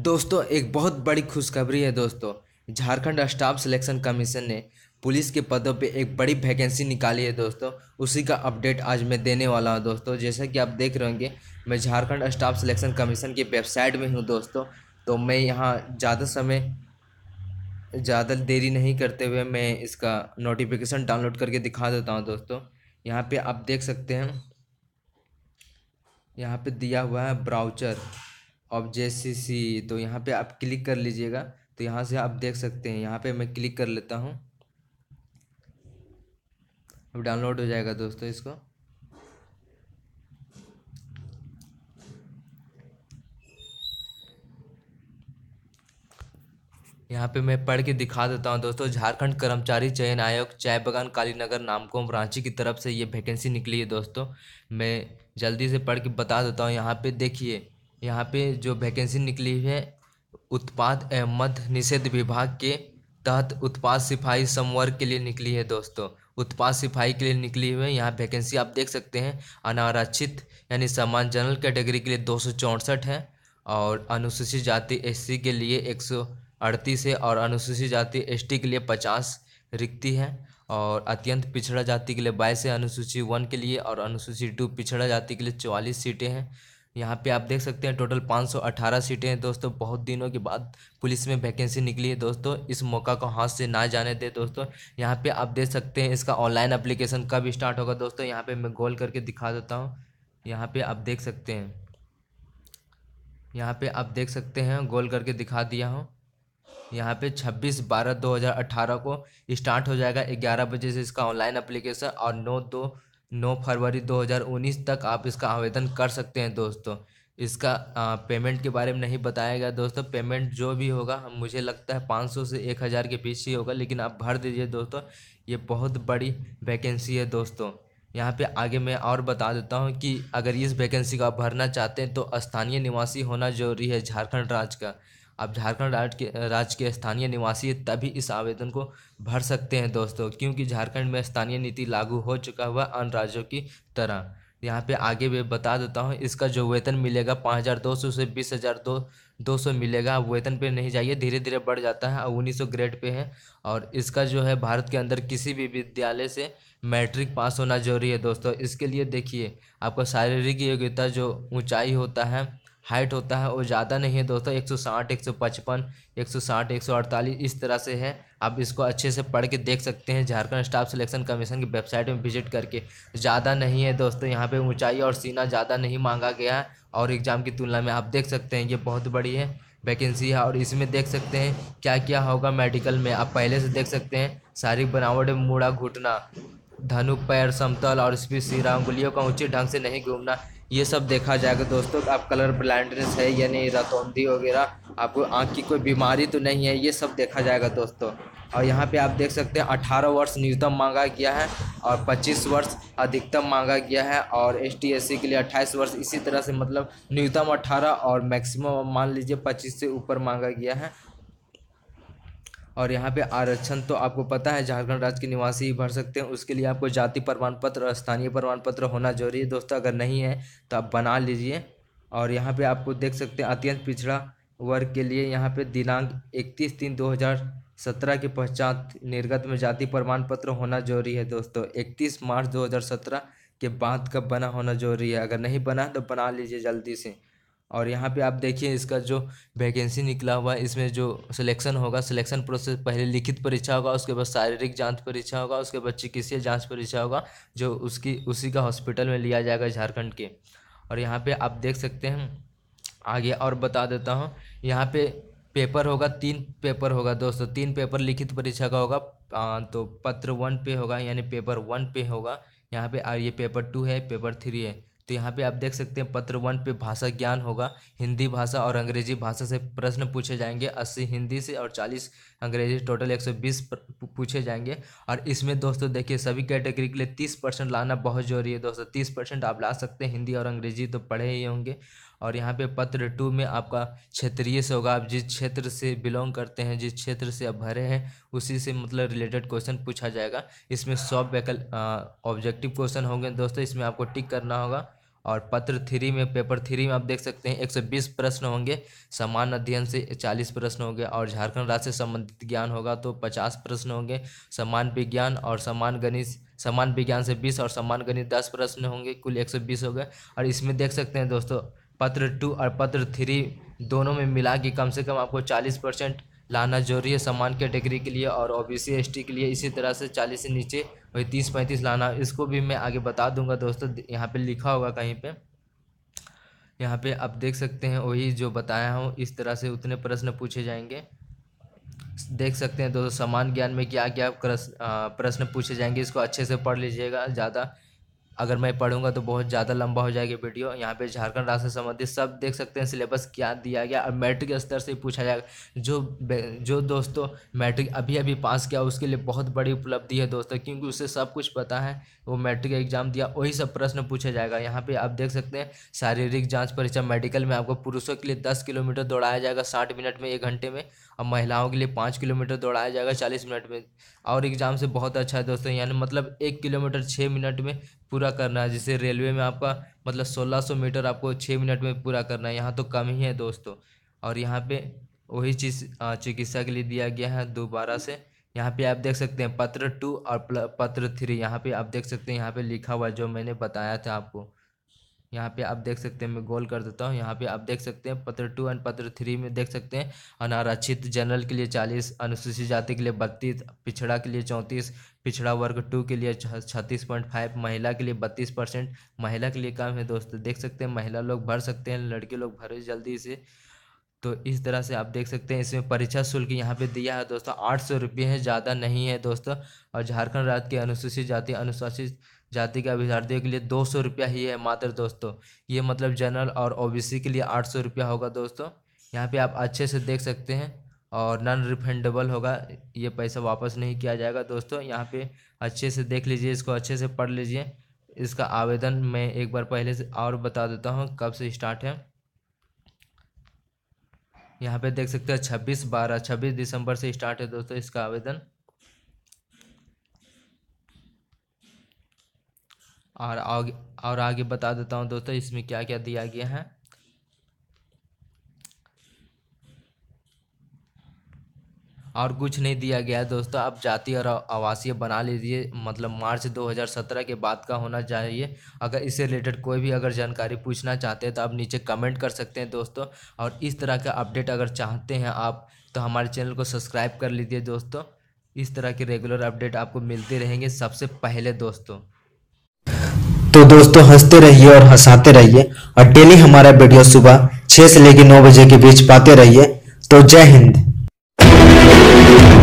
दोस्तों एक बहुत बड़ी खुशखबरी है दोस्तों झारखंड स्टाफ सिलेक्शन कमीशन ने पुलिस के पदों पे एक बड़ी वैकेंसी निकाली है दोस्तों उसी का अपडेट आज मैं देने वाला हूँ दोस्तों जैसा कि आप देख रहे होंगे मैं झारखंड स्टाफ सिलेक्शन कमीशन की वेबसाइट में हूँ दोस्तों तो मैं यहाँ ज़्यादा समय ज़्यादा देरी नहीं करते हुए मैं इसका नोटिफिकेशन डाउनलोड करके दिखा देता हूँ दोस्तों यहाँ पर आप देख सकते हैं यहाँ पर दिया हुआ है ब्राउचर ऑब्जेक्ट सी सी तो यहाँ पे आप क्लिक कर लीजिएगा तो यहाँ से आप देख सकते हैं यहाँ पे मैं क्लिक कर लेता हूँ अब डाउनलोड हो जाएगा दोस्तों इसको यहाँ पे मैं पढ़ के दिखा देता हूँ दोस्तों झारखंड कर्मचारी चयन आयोग चाय बगान कालीनगर नामकोम रांची की तरफ से ये वैकेंसी निकली है दोस्तों मैं जल्दी से पढ़ के बता देता हूँ यहाँ पे देखिए यहाँ पे जो वैकेंसी निकली है उत्पाद मध्य निषेध विभाग के तहत उत्पाद सिफाई समवर्ग के लिए निकली है दोस्तों उत्पाद सिफाई के लिए निकली हुई है यहाँ वैकेंसी आप देख सकते हैं अनारक्षित यानी सामान्य जनरल कैटेगरी के, लिए दो है और अनुसूचित जाति एससी के लिए एक है और अनुसूचित जाति एसटी के लिए पचास रिक्ति है और अत्यंत पिछड़ा जाति के लिए बाईस है अनुसूचित वन के लिए और अनुसूचित टू पिछड़ा जाति के लिए चौवालीस सीटें हैं यहाँ पे आप देख सकते हैं टोटल 518 सीटें हैं दोस्तों बहुत दिनों के बाद पुलिस में वैकेंसी निकली है दोस्तों इस मौका को हाथ से ना जाने दे दोस्तों यहाँ पे आप देख सकते हैं इसका ऑनलाइन अप्लीकेशन कब स्टार्ट होगा दोस्तों यहाँ पे मैं गोल करके दिखा देता हूँ यहाँ पे आप देख सकते हैं यहाँ पे आप देख सकते हैं गोल करके दिखा दिया हूँ यहाँ पे 26 बारह 2018 को स्टार्ट हो जाएगा 11 बजे से इसका ऑनलाइन अप्लीकेशन और 9 दो नौ फरवरी दो हज़ार उन्नीस तक आप इसका आवेदन कर सकते हैं दोस्तों इसका पेमेंट के बारे में नहीं बताया गया दोस्तों पेमेंट जो भी होगा मुझे लगता है पाँच सौ से एक हज़ार के बीच ही होगा लेकिन आप भर दीजिए दोस्तों ये बहुत बड़ी वैकेंसी है दोस्तों यहाँ पे आगे मैं और बता देता हूँ कि अगर इस वैकेंसी को आप भरना चाहते हैं तो स्थानीय निवासी होना जरूरी है झारखंड राज्य का आप झारखंड राज्य के राज्य के स्थानीय निवासी तभी इस आवेदन को भर सकते हैं दोस्तों क्योंकि झारखंड में स्थानीय नीति लागू हो चुका हुआ अन्य राज्यों की तरह यहाँ पे आगे भी बता देता हूँ इसका जो वेतन मिलेगा पाँच हज़ार दो सौ से बीस हज़ार दो दो सौ मिलेगा आप वेतन पे नहीं जाइए धीरे धीरे बढ़ जाता है और उन्नीस सौ ग्रेड पे है और इसका जो है भारत के अंदर किसी भी विद्यालय से मैट्रिक पास होना जरूरी है दोस्तों इसके लिए देखिए आपका शारीरिक योग्यता जो ऊंचाई होता है हाइट होता है वो ज़्यादा नहीं है दोस्तों एक सौ साठ एक सौ पचपन एक सौ साठ एक सौ अड़तालीस इस तरह से है आप इसको अच्छे से पढ़ के देख सकते हैं झारखंड स्टाफ सिलेक्शन कमीशन की वेबसाइट में विजिट करके ज़्यादा नहीं है दोस्तों यहाँ पे ऊंचाई और सीना ज़्यादा नहीं मांगा गया है और एग्ज़ाम की तुलना में आप देख सकते हैं ये बहुत बड़ी है वैकेंसी है और इसमें देख सकते हैं क्या क्या होगा मेडिकल में आप पहले से देख सकते हैं शारीरिक बनावट मूड़ा घुटना धनु पैर समतल और इसमें सिरा उंगलियों का ऊंचे ढंग से नहीं घूमना ये सब देखा जाएगा दोस्तों आप कलर ब्लाइंडनेस है या नहीं रतौंधी वगैरह आपको आँख की कोई बीमारी तो नहीं है ये सब देखा जाएगा दोस्तों और यहाँ पे आप देख सकते हैं 18 वर्ष न्यूनतम मांगा गया है और 25 वर्ष अधिकतम मांगा गया है और एस टी के लिए 28 वर्ष इसी तरह से मतलब न्यूनतम 18 और मैक्सिमम मान लीजिए 25 से ऊपर मांगा गया है और यहाँ पे आरक्षण तो आपको पता है झारखंड राज्य के निवासी ही भर सकते हैं उसके लिए आपको जाति प्रमाण पत्र और स्थानीय प्रमाण पत्र होना जरूरी है दोस्तों अगर नहीं है तो आप बना लीजिए और यहाँ पे आपको देख सकते हैं अत्यंत पिछड़ा वर्ग के लिए यहाँ पे दिनांक इकतीस तीन दो हज़ार सत्रह के पश्चात निर्गत में जाति प्रमाण पत्र होना जरूरी है दोस्तों इकतीस मार्च दो हज़ार सत्रह के बाद कब बना होना जरूरी है अगर नहीं बना तो बना लीजिए जल्दी से और यहाँ पे आप देखिए इसका जो वैकेंसी निकला हुआ है इसमें जो सिलेक्शन होगा सिलेक्शन प्रोसेस पहले लिखित परीक्षा होगा उसके बाद शारीरिक जांच परीक्षा होगा उसके बाद चिकित्सीय जांच परीक्षा होगा जो उसकी उसी का हॉस्पिटल में लिया जाएगा झारखंड के और यहाँ पे आप देख सकते हैं आगे और बता देता हूँ यहाँ पे पेपर होगा तीन पेपर होगा दोस्तों तीन पेपर लिखित परीक्षा का होगा तो पत्र वन पे होगा यानी पेपर वन पे होगा यहाँ पे ये पेपर टू है पेपर थ्री है तो यहाँ पे आप देख सकते हैं पत्र वन पे भाषा ज्ञान होगा हिंदी भाषा और अंग्रेजी भाषा से प्रश्न पूछे जाएंगे अस्सी हिंदी से और चालीस अंग्रेजी टोटल एक सौ बीस पूछे जाएंगे और इसमें दोस्तों देखिए सभी कैटेगरी के लिए तीस परसेंट लाना बहुत जरूरी है दोस्तों तीस परसेंट आप ला सकते हैं हिंदी और अंग्रेजी तो पढ़े ही होंगे और यहाँ पे पत्र टू में आपका क्षेत्रीय से होगा आप जिस क्षेत्र से बिलोंग करते हैं जिस क्षेत्र से आप भरे हैं उसी से मतलब रिलेटेड क्वेश्चन पूछा जाएगा इसमें सब वैकल ऑब्जेक्टिव क्वेश्चन होंगे दोस्तों इसमें आपको टिक करना होगा और पत्र थ्री में पेपर थ्री में आप देख सकते हैं 120 प्रश्न होंगे समान अध्ययन से 40 प्रश्न होंगे और झारखंड राज्य से संबंधित ज्ञान होगा तो 50 प्रश्न होंगे समान विज्ञान और समान गणित समान विज्ञान से 20 और समान गणित 10 प्रश्न होंगे कुल 120 हो गए और इसमें देख सकते हैं दोस्तों पत्र टू और पत्र थ्री दोनों में मिला के कम से कम आपको चालीस परसेंट लाना जरूरी है समान कैटेगरी के, के लिए और O B C S T के लिए इसी तरह से चालीस से नीचे वही तीस पैंतीस लाना इसको भी मैं आगे बता दूंगा दोस्तों यहाँ पे लिखा होगा कहीं पे यहाँ पे आप देख सकते हैं वही जो बताया हूँ इस तरह से उतने प्रश्न पूछे जाएंगे देख सकते हैं दोस्तों समान ज्ञान में क्या क्या प्रश्न पूछे जाएंगे इसको अच्छे से पढ़ लीजिएगा ज़्यादा अगर मैं पढ़ूंगा तो बहुत ज़्यादा लंबा हो जाएगा वीडियो यहाँ पे झारखंड राज्य से संबंधित सब देख सकते हैं सिलेबस क्या दिया गया और मैट्रिक स्तर से पूछा जाएगा जो जो दोस्तों मैट्रिक अभी अभी पास किया उसके लिए बहुत बड़ी उपलब्धि है दोस्तों क्योंकि उसे सब कुछ पता है वो मैट्रिक एग्जाम दिया वही सब प्रश्न पूछा जाएगा यहाँ पर आप देख सकते हैं शारीरिक जाँच परीक्षा मेडिकल में आपको पुरुषों के लिए दस किलोमीटर दौड़ाया जाएगा साठ मिनट में एक घंटे में और महिलाओं के लिए पाँच किलोमीटर दौड़ाया जाएगा चालीस मिनट में और एग्ज़ाम से बहुत अच्छा है दोस्तों यानी मतलब एक किलोमीटर छः मिनट में पूरा करना है जैसे रेलवे में आपका मतलब 1600 मीटर आपको छः मिनट में पूरा करना है यहाँ तो कम ही है दोस्तों और यहाँ पे वही चीज़ चिकित्सा के लिए दिया गया है दोबारा से यहाँ पे आप देख सकते हैं पत्र टू और पत्र थ्री यहाँ पे आप देख सकते हैं यहाँ पे लिखा हुआ जो मैंने बताया था आपको यहाँ पे आप देख सकते हैं मैं गोल कर देता हूँ यहाँ पे आप देख सकते हैं पत्र टू एंड पत्र थ्री में देख सकते हैं अनारक्षित जनरल के लिए चालीस अनुसूचित जाति के लिए बत्तीस पिछड़ा के लिए चौंतीस पिछड़ा वर्ग टू के लिए छत्तीस पॉइंट फाइव महिला के लिए बत्तीस परसेंट महिला के लिए कम है दोस्तों देख सकते हैं महिला लोग भर सकते हैं लड़के लोग भरे जल्दी से तो इस तरह से आप देख सकते हैं इसमें परीक्षा शुल्क यहाँ पे दिया है दोस्तों आठ सौ रुपये है ज़्यादा नहीं है दोस्तों और झारखंड राज्य के अनुसूचित जाति अनुसूचित जाति के अभ्यर्थियों के लिए दो सौ रुपया ही है मात्र दोस्तों ये मतलब जनरल और ओ के लिए आठ सौ रुपया होगा दोस्तों यहाँ पे आप अच्छे से देख सकते हैं और नॉन रिफंडेबल होगा ये पैसा वापस नहीं किया जाएगा दोस्तों यहाँ पे अच्छे से देख लीजिए इसको अच्छे से पढ़ लीजिए इसका आवेदन मैं एक बार पहले से और बता देता हूँ कब से स्टार्ट है यहाँ पे देख सकते हैं छब्बीस बारह छब्बीस दिसंबर से स्टार्ट है दोस्तों इसका आवेदन और आगे और आगे बता देता हूँ दोस्तों इसमें क्या क्या दिया गया है और कुछ नहीं दिया गया है दोस्तों अब जातीय और आवासीय बना लीजिए मतलब मार्च 2017 के बाद का होना चाहिए अगर इससे रिलेटेड कोई भी अगर जानकारी पूछना चाहते हैं तो आप नीचे कमेंट कर सकते हैं दोस्तों और इस तरह का अपडेट अगर चाहते हैं आप तो हमारे चैनल को सब्सक्राइब कर लीजिए दोस्तों इस तरह के रेगुलर अपडेट आपको मिलते रहेंगे सबसे पहले दोस्तों तो दोस्तों हंसते रहिए और हंसाते रहिए और डेली हमारा वीडियो सुबह छः से लेकर नौ बजे के बीच पाते रहिए तो जय हिंद Thank you